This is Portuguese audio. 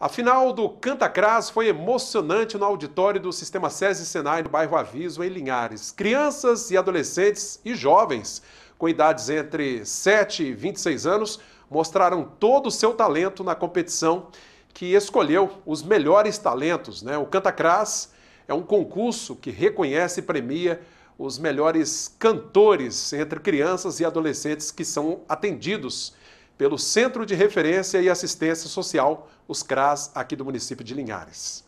A final do Canta Cras foi emocionante no auditório do Sistema SESI Senai no bairro Aviso, em Linhares. Crianças e adolescentes e jovens com idades entre 7 e 26 anos mostraram todo o seu talento na competição que escolheu os melhores talentos. Né? O Cras é um concurso que reconhece e premia os melhores cantores entre crianças e adolescentes que são atendidos pelo Centro de Referência e Assistência Social, os CRAS, aqui do município de Linhares.